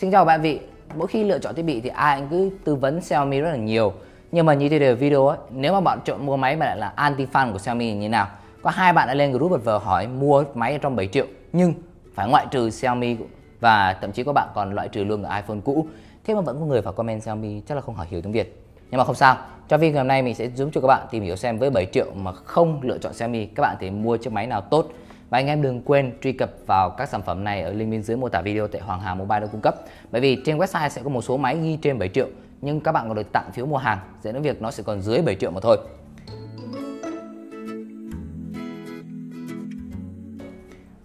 Xin chào bạn vị, mỗi khi lựa chọn thiết bị thì ai cũng cứ tư vấn Xiaomi rất là nhiều nhưng mà như thế đều video ấy, nếu mà bạn chọn mua máy mà lại là anti fan của Xiaomi thì như nào? Có hai bạn đã lên group vật vờ hỏi mua máy trong 7 triệu nhưng phải ngoại trừ Xiaomi và thậm chí có bạn còn loại trừ luôn cả iPhone cũ. Thế mà vẫn có người vào comment Xiaomi chắc là không hỏi hiểu tiếng Việt. Nhưng mà không sao, trong video ngày hôm nay mình sẽ giúp cho các bạn tìm hiểu xem với 7 triệu mà không lựa chọn Xiaomi các bạn thì mua chiếc máy nào tốt và anh em đừng quên truy cập vào các sản phẩm này ở link bên dưới mô tả video tại Hoàng Hà Mobile đã cung cấp. Bởi vì trên website sẽ có một số máy ghi trên 7 triệu nhưng các bạn còn được tặng phiếu mua hàng dẫn đến việc nó sẽ còn dưới 7 triệu mà thôi.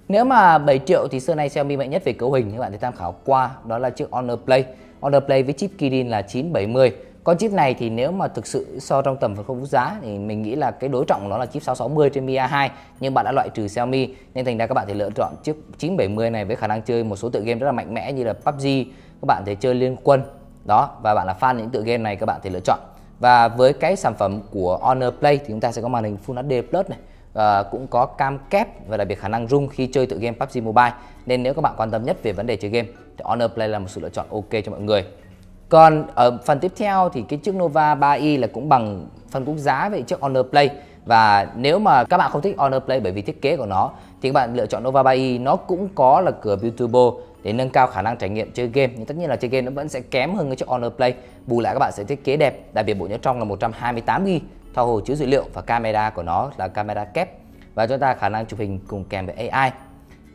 Nếu mà 7 triệu thì xưa nay Xiaomi mạnh nhất về cấu hình các bạn thì tham khảo qua đó là chiếc Honor Play. Honor Play với chip Kirin là 970 con chip này thì nếu mà thực sự so trong tầm phân khúc giá thì mình nghĩ là cái đối trọng nó là chip 660 trên Mi A2 nhưng bạn đã loại trừ Xiaomi nên thành ra các bạn thì lựa chọn chiếc 970 này với khả năng chơi một số tựa game rất là mạnh mẽ như là PUBG các bạn thể chơi liên quân đó và bạn là fan những tựa game này các bạn thì lựa chọn và với cái sản phẩm của Honor Play thì chúng ta sẽ có màn hình Full HD Plus này à, cũng có cam kép và đặc biệt khả năng rung khi chơi tựa game PUBG Mobile nên nếu các bạn quan tâm nhất về vấn đề chơi game thì Honor Play là một sự lựa chọn ok cho mọi người còn ở phần tiếp theo thì cái chiếc Nova 3i là cũng bằng phân khúc giá với chiếc Honor Play và nếu mà các bạn không thích Honor Play bởi vì thiết kế của nó thì các bạn lựa chọn Nova 3i nó cũng có là cửa view để nâng cao khả năng trải nghiệm chơi game nhưng tất nhiên là chơi game nó vẫn sẽ kém hơn cái chiếc Honor Play bù lại các bạn sẽ thiết kế đẹp đặc biệt bộ nhớ trong là 128 g thao hồ chứa dữ liệu và camera của nó là camera kép và chúng ta khả năng chụp hình cùng kèm với AI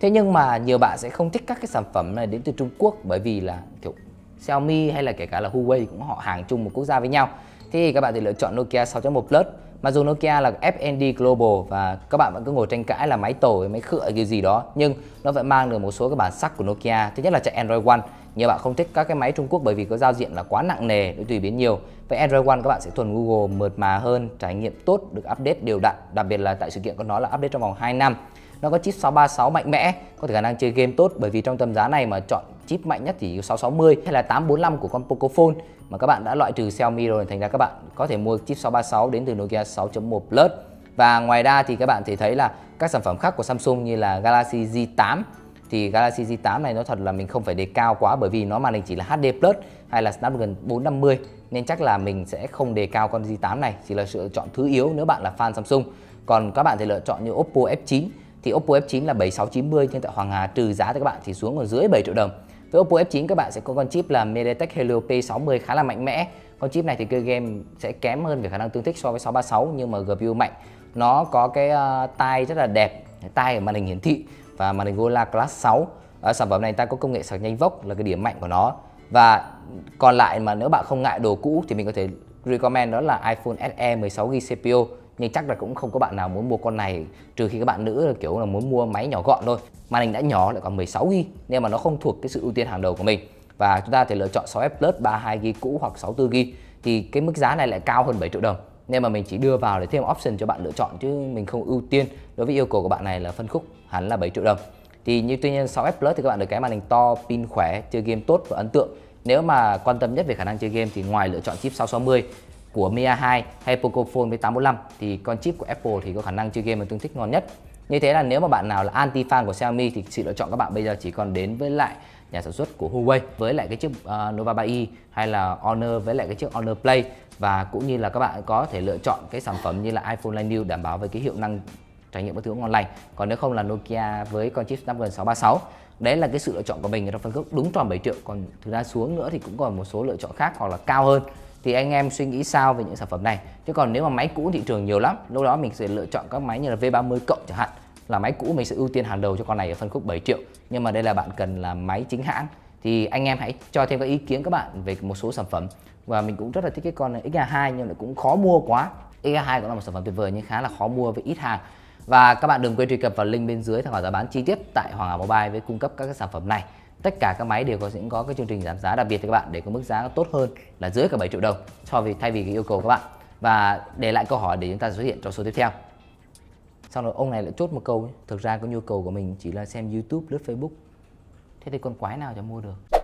thế nhưng mà nhiều bạn sẽ không thích các cái sản phẩm này đến từ Trung Quốc bởi vì là kiểu Xiaomi hay là kể cả là Huawei cũng họ hàng chung một quốc gia với nhau thế thì các bạn thì lựa chọn Nokia 6.1 Plus Mà dù Nokia là FND Global và các bạn vẫn cứ ngồi tranh cãi là máy tổ với máy khựa cái gì đó nhưng nó vẫn mang được một số cái bản sắc của Nokia thứ nhất là chạy Android One nhiều bạn không thích các cái máy Trung Quốc bởi vì có giao diện là quá nặng nề đối tùy biến nhiều với Android One các bạn sẽ thuần Google mượt mà hơn trải nghiệm tốt được update đều đặn đặc biệt là tại sự kiện có nói là update trong vòng 2 năm nó có chip 636 mạnh mẽ có thể khả năng chơi game tốt bởi vì trong tầm giá này mà chọn chip mạnh nhất thì 660 hay là 845 của con Pocophone mà các bạn đã loại trừ Xiaomi rồi thành ra các bạn có thể mua chip 636 đến từ Nokia 6.1 Plus và ngoài ra thì các bạn thể thấy là các sản phẩm khác của Samsung như là Galaxy Z8 thì Galaxy Z8 này nó thật là mình không phải đề cao quá bởi vì nó màn hình chỉ là HD Plus hay là Snapdragon 450 nên chắc là mình sẽ không đề cao con Z8 này chỉ là sự lựa chọn thứ yếu nếu bạn là fan Samsung. Còn các bạn thì lựa chọn như Oppo F9 thì Oppo F9 là 7690 nhưng tại Hoàng Hà trừ giá cho các bạn thì xuống còn dưới 7 triệu đồng. Với Oppo F9 các bạn sẽ có con chip là MediaTek Helio P60 khá là mạnh mẽ. Con chip này thì chơi game sẽ kém hơn về khả năng tương thích so với 636 nhưng mà GPU mạnh. Nó có cái uh, tai rất là đẹp, tai ở màn hình hiển thị và màn hình Gorilla Glass 6. À, ờ, sản phẩm này ta có công nghệ sạc nhanh vốc là cái điểm mạnh của nó. Và còn lại mà nếu bạn không ngại đồ cũ thì mình có thể recommend đó là iPhone SE 16GB CPU nhưng chắc là cũng không có bạn nào muốn mua con này trừ khi các bạn nữ là kiểu là muốn mua máy nhỏ gọn thôi màn hình đã nhỏ lại còn 16 g nên mà nó không thuộc cái sự ưu tiên hàng đầu của mình và chúng ta thể lựa chọn 6S Plus 32 g cũ hoặc 64 g thì cái mức giá này lại cao hơn 7 triệu đồng nên mà mình chỉ đưa vào để thêm option cho bạn lựa chọn chứ mình không ưu tiên đối với yêu cầu của bạn này là phân khúc hẳn là 7 triệu đồng thì như tuy nhiên 6S Plus thì các bạn được cái màn hình to, pin khỏe, chơi game tốt và ấn tượng nếu mà quan tâm nhất về khả năng chơi game thì ngoài lựa chọn chip 660 của Mia 2 hay Poco Phone P845 thì con chip của Apple thì có khả năng chơi game và tương thích ngon nhất. Như thế là nếu mà bạn nào là anti fan của Xiaomi thì sự lựa chọn các bạn bây giờ chỉ còn đến với lại nhà sản xuất của Huawei với lại cái chiếc uh, Nova 3i hay là Honor với lại cái chiếc Honor Play và cũng như là các bạn có thể lựa chọn cái sản phẩm như là iPhone Line New đảm bảo với cái hiệu năng trải nghiệm bất thứ ngon lành còn nếu không là Nokia với con chip Snapdragon 636 đấy là cái sự lựa chọn của mình trong phân khúc đúng tròn 7 triệu còn thứ ra xuống nữa thì cũng còn một số lựa chọn khác hoặc là cao hơn thì anh em suy nghĩ sao về những sản phẩm này chứ còn nếu mà máy cũ thị trường nhiều lắm lúc đó mình sẽ lựa chọn các máy như là V30 cộng chẳng hạn là máy cũ mình sẽ ưu tiên hàng đầu cho con này ở phân khúc 7 triệu nhưng mà đây là bạn cần là máy chính hãng thì anh em hãy cho thêm các ý kiến các bạn về một số sản phẩm và mình cũng rất là thích cái con XA2 nhưng lại cũng khó mua quá XA2 cũng là một sản phẩm tuyệt vời nhưng khá là khó mua với ít hàng và các bạn đừng quên truy cập vào link bên dưới tham khảo giá bán chi tiết tại Hoàng Hà Mobile với cung cấp các sản phẩm này tất cả các máy đều có sẽ có cái chương trình giảm giá đặc biệt cho các bạn để có mức giá tốt hơn là dưới cả 7 triệu đồng so với thay vì cái yêu cầu các bạn và để lại câu hỏi để chúng ta xuất hiện trong số tiếp theo sau đó ông này lại chốt một câu ấy. thực ra cái nhu cầu của mình chỉ là xem YouTube lướt Facebook thế thì con quái nào cho mua được